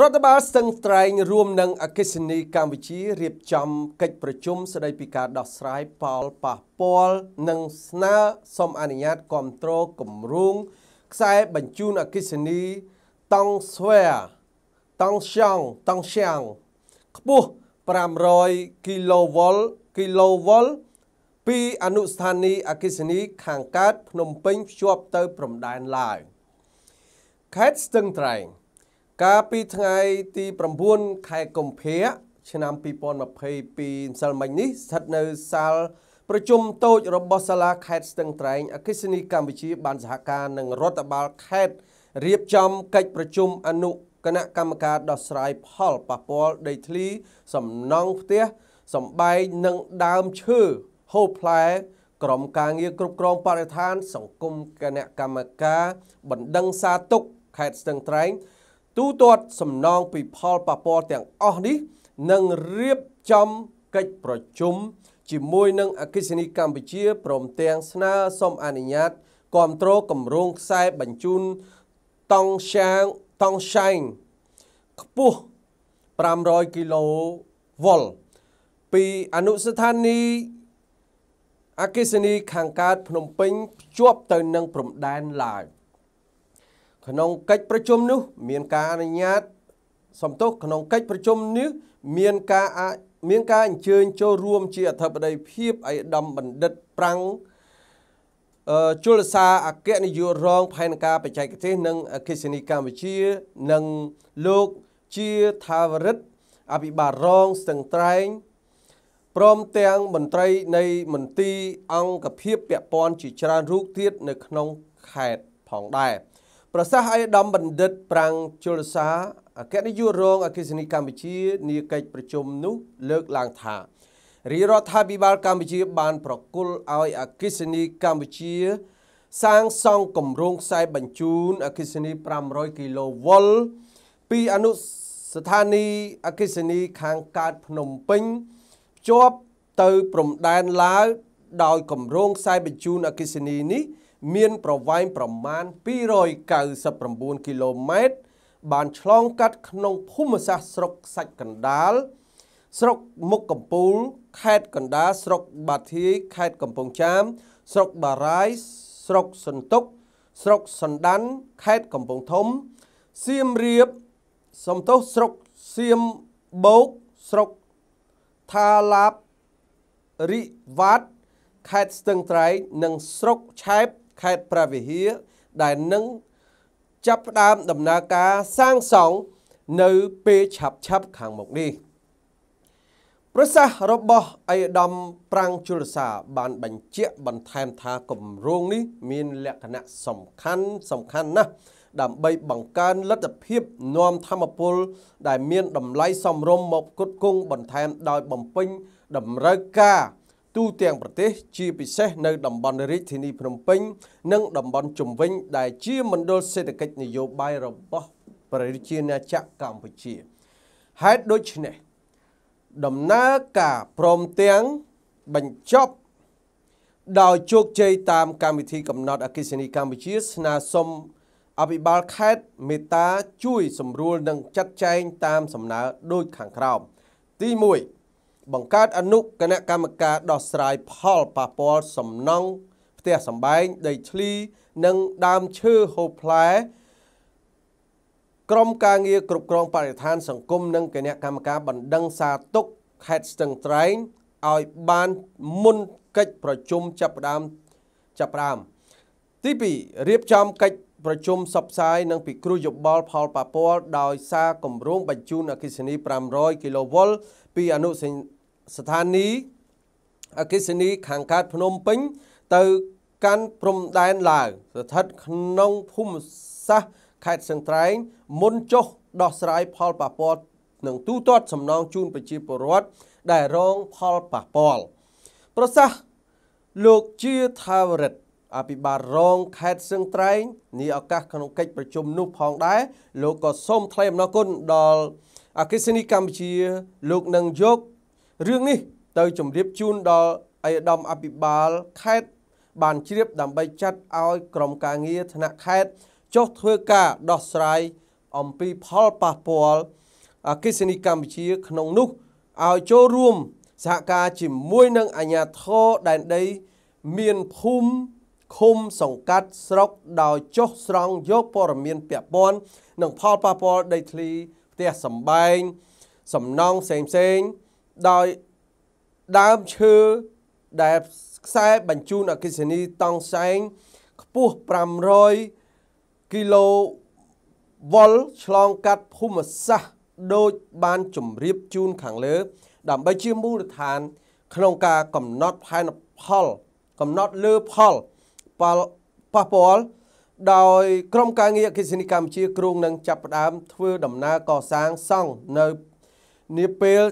រដ្ឋបាលស្ទឹងត្រែងរួមនឹងអគិសនីកម្ពុជារៀបចំកិច្ចប្រជុំស្តីពីការដោះស្រាយផលប៉ះពាល់និងស្នើសុំអនុញ្ញាតគ្រប់គ្រងគម្រោងខ្សែបញ្ជូនអគិសនីតង់ស្វែតង់ឆောင်းតង់ឆောင်းខ្ពស់500គីឡូវ៉ុលគីឡូវ៉ុលពីអនុស្ថានីយ៍អគិសនីខាងកើតភ្នំពេញភ្ជាប់ទៅព្រំដែនឡាវខេត្តស្ទឹងត្រែងកាលពីថ្ងៃទី9ខែកុម្ភៈឆ្នាំ2022ម្សិលមិញនេះស្ថិតនៅសាលប្រជុំតូចរបស់សាលាខេត្តស្ទឹងត្រែងអគ្គិសនីកម្ពុជាបានសហការនឹងរដ្ឋបាលខេត្តរៀបចំកិច្ចប្រជុំអនុគណៈកម្មការដោះស្រាយផលប៉ះពាល់ដីធ្លី សំណង់ផ្ទះសំបែងនិងដើមឈើហូបផ្លែ ក្រមការងារគ្រប់គ្រងបរិស្ថានសង្គមគណៈកម្មការបណ្ដឹងសាទុកខេត្តស្ទឹងត្រែងទូទាត់សំណងពីផលប៉ះពាល់ទាំងអស់នេះនឹងរៀបចំកិច្ចប្រជុំជាមួយនឹងអគិសនីកម្ពុជាព្រមទាំងស្នើសុំអនុញ្ញាតគ្រប់គ្រងគម្រោងខ្សែបញ្ជូនតង់សាងតង់សាញខ្ពស់500គីឡូវ៉ុលពីអនុស្ថានីយ៍អគិសនីខាងកើតភ្នំពេញភ្ជាប់ទៅនឹងព្រំដែនឡាវក្នុងកិច្ចប្រជុំនោះមានការអនុញ្ញាត សំទោសក្នុងកិច្ចប្រជុំនេះមានការមានការអញ្ជើញចូលរួមជាអធិបតីភាពអៃដាមបណ្ឌិតប្រាំងជលសាអគ្គនាយករងផែនការបច្ចេកទេសនិងអគ្គិសនីកម្ពុជានិងលោកជាថាវរិទ្ធអភិបាលរងស្ទឹងត្រែងព្រមទាំងមន្ត្រីនៃមន្ទីរអង្គភាពពពន់ជាច្រើនរូបទៀតនៅ ក្នុងខេត្តផងដែរ។ប្រសាសន៍អេដាមបណ្ឌិតប្រាំងជលសាអគ្គនាយករងអគ្គសនីកម្ពុជានីកិច្ចប្រជុំនោះ លើកឡើងថារាជរដ្ឋាភិបាលកម្ពុជា បាន ប្រគល់ឲ្យអគ្គសនីកម្ពុជា សាងសង់គម្រោងខ្សែបញ្ជូនអគ្គសនី500គីឡូវ៉ុលពីអនុស្ថានីយ៍អគ្គសនីខាងកើតភ្នំពេញភ្ជាប់ទៅព្រំដែនឡាវដោយគម្រោងខ្សែបញ្ជូនអគ្គសនីនេះមានប្រវែងប្រមាណ299គីឡូម៉ែត្របានឆ្លងកាត់ក្នុងភូមិសាស្ត្រស្រុកសាច់កណ្ដាលស្រុកមុខកំពូលខេត្តកណ្ដាលស្រុកបាធាយខេត្តកំពង់ចាមស្រុកបារាយស្រុកសន្ទុក ស្រុកសណ្ដាន់ខេត្តកំពង់ធំសៀមរាប សំទោសស្រុកសៀមបោកស្រុកថាឡាបរិវត្តខេត្តស្ទឹងត្រែងនិងស្រុកឆែបខេត្តព្រះវិហារដែលនឹងចាប់ផ្ដើមដំណើរការសាងសង់នៅពេលឆាប់ឆាប់ខាងមុខនេះប្រសាសន៍របស់អៃដាមប្រាំងជលសា បានបញ្ជាក់បន្ថែមថាគម្រោងនេះ មាន លក្ខណៈសំខាន់សំខាន់ណាស់ដើម្បីបង្កើនលទ្ធភាពនាំធម្មពលដែលមានតម្លៃសមរម្យមកគ្រប់គងបន្ថែមដោយបំពេញតម្រូវការទូទាំងប្រទេស ជាពិសេសនៅតំបន់រាជធានីភ្នំពេញនិងតំបន់ជុំវិញ ដែល ជាមណ្ឌលសេដ្ឋកិច្ចនយោបាយរបស់ ប្រជាជាណាចក្រកម្ពុជាហេតុដូច្នេះដំណើរការព្រមទាំងបញ្ចប់ដោយជោគជ័យតាមកម្មវិធីកំណត់អគិសនីកម្ពុជាស្នើសុំអភិបាលខេត្តមេតាជួយ សម្រួលនិងចាត់ចែងតាមសំណើដូចខាងក្រោមទី1បង្កើតអនុគណៈកម្មការដោះស្រាយផលប៉ះពាល់សំណង់ផ្ទះសម្បែងដីធ្លីនិងដើមឈើហូបផ្លែក្រមការងារគ្រប់គ្រងបរិស្ថានសង្គមនិងគណៈកម្មការបណ្ដឹងសារទុកខេត្តស្ទឹងត្រែងឲ្យបានមុនកិច្ចប្រជុំចាប់ផ្ដើមចាប់ផ្ដើមទី2រៀបចំកិច្ចប្រជុំសបផ្សាយនិងពិគ្រោះយោបល់ផលប៉ះពាល់ដោយសារគម្រោងបញ្ជូនអគិសនី500 kV ពីអនុស្ថានីយ៍អកិសនីខាងកើតភ្នំពេញ ទៅកាន់ព្រំដែនឡាវស្ថិតក្នុងភូមិសាស្ត្រខេត្តសង្ត្រែង មុនចុះដោះស្រាយផលប៉ះពាល់នឹងទូទាត់ សំណងជូនប្រជាពលរដ្ឋដែលរងផលប៉ះពាល់ប្រសាសន៍លោកជាថាវរិទ្ធអភិបាលរងខេត្តសឹងត្រែងនេះឱកាសក្នុងកិច្ចប្រជុំនោះផងដែរលោកក៏សូមថ្លែងអំណរគុណដល់អគ្គនាយកកម្ពុជា លោកនឹងយករឿងនេះទៅជម្រាបជូនដល់អយដាមអភិបាលខេត្តបានជ្រាប ដើម្បីចាត់ឲ្យក្រុមការងារថ្នាក់ខេត្តចុះធ្វើការដោះស្រាយអំពីផលប៉ះពាល់អគិសនីកម្ពុជាក្នុងនោះឲ្យចូលរួមសហការជាមួយនឹងអាជ្ញាធរដែនដី មានភូមិឃុំសង្កាត់ស្រុកដោយចុះស្រង់យកព័ត៌មានពាក់ព័ន្ធនឹងផលប៉ះពាល់ដីធ្លីផ្ទះសម្បែងសំណង់ផ្សេងៗដោយដើមឈើដែលខ្សែបញ្ជូនអគិសនីតង់សែងខ្ពស់500គីឡូវ៉ុលឆ្លងកាត់ភូមិសាស្ត្រដូចបានជម្រាបជូនខាងលើ ដើម្បីជាមូលដ្ឋាន ក្នុងការកំណត់ផែនផល កំណត់លើផលផលប៉ះពាល់ដោយ ក្រមការងារអគិសនីកម្ពុជាគ្រោងនឹងចាប់ផ្ដើម ធ្វើដំណើរកសាងសង់នៅនាពេល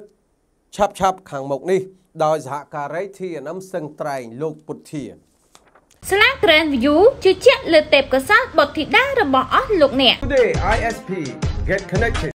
ឆាប់ឆាប់ខាងមុខនេះដោយសហការី TNM សឹងត្រែងលោកពុទ្ធាសាឡា Grand View ជឿជាក់លើទេពកោសល្យបុត្រធីតារបស់អស់លោកអ្នក Today ISP get connected